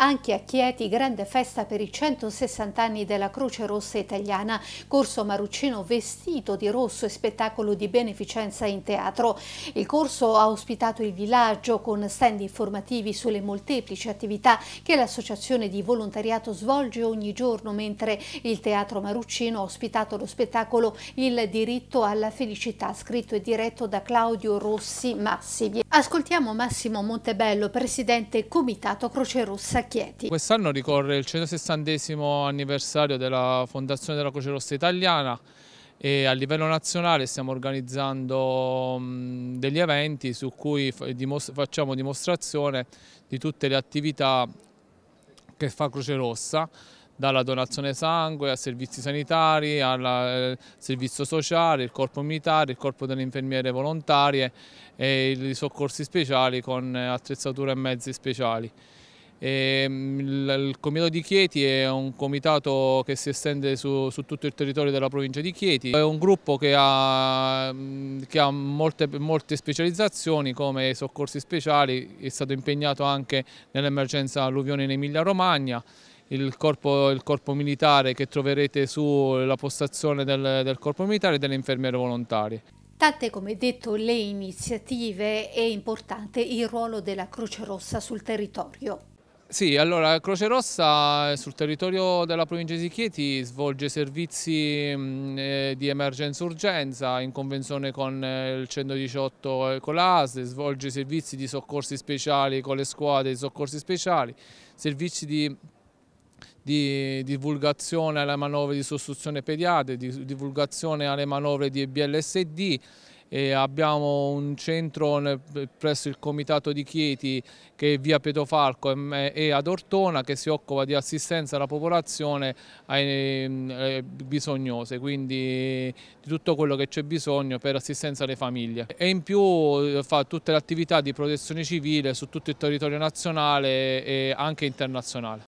Anche a Chieti, grande festa per i 160 anni della Croce Rossa Italiana, corso Maruccino vestito di rosso e spettacolo di beneficenza in teatro. Il corso ha ospitato il villaggio con stand informativi sulle molteplici attività che l'associazione di volontariato svolge ogni giorno, mentre il Teatro Maruccino ha ospitato lo spettacolo Il diritto alla felicità, scritto e diretto da Claudio Rossi Massivi. Ascoltiamo Massimo Montebello, presidente Comitato Croce Rossa Chieti. Quest'anno ricorre il 160 anniversario della fondazione della Croce Rossa Italiana e a livello nazionale stiamo organizzando mm, degli eventi su cui facciamo dimostrazione di tutte le attività che fa Croce Rossa dalla donazione sangue a servizi sanitari, al eh, servizio sociale, il corpo militare, il corpo delle infermiere volontarie e i soccorsi speciali con eh, attrezzature e mezzi speciali. E ehm, il Comitato di Chieti è un comitato che si estende su, su, tutto il territorio della provincia di Chieti, è un gruppo che ha, mm, che ha molte, molte, specializzazioni come soccorsi speciali, è stato impegnato anche nell'emergenza alluvione in Emilia Romagna, il corpo, il corpo, militare che troverete sulla postazione del, del corpo militare e delle infermiere volontarie. Tante come detto le iniziative e importante il ruolo della Croce Rossa sul territorio. Sì, allora Croce Rossa eh, sul territorio della provincia di Chieti svolge servizi mm, eh, di emergenza-urgenza in convenzione con eh, il 118 e con l'ASE, svolge servizi di soccorsi speciali con le squadre di soccorsi speciali, servizi di, di divulgazione alle manovre di sostituzione pediatrica, di divulgazione alle manovre di BLSD e abbiamo un centro presso il comitato di Chieti che è via Petofalco e, e ad Ortona che si occupa di assistenza alla popolazione ai, ehm, eh, bisognose, quindi di tutto quello che c'è bisogno per assistenza alle famiglie e in più eh, fa tutte le attività di protezione civile su tutto il territorio nazionale e anche internazionale.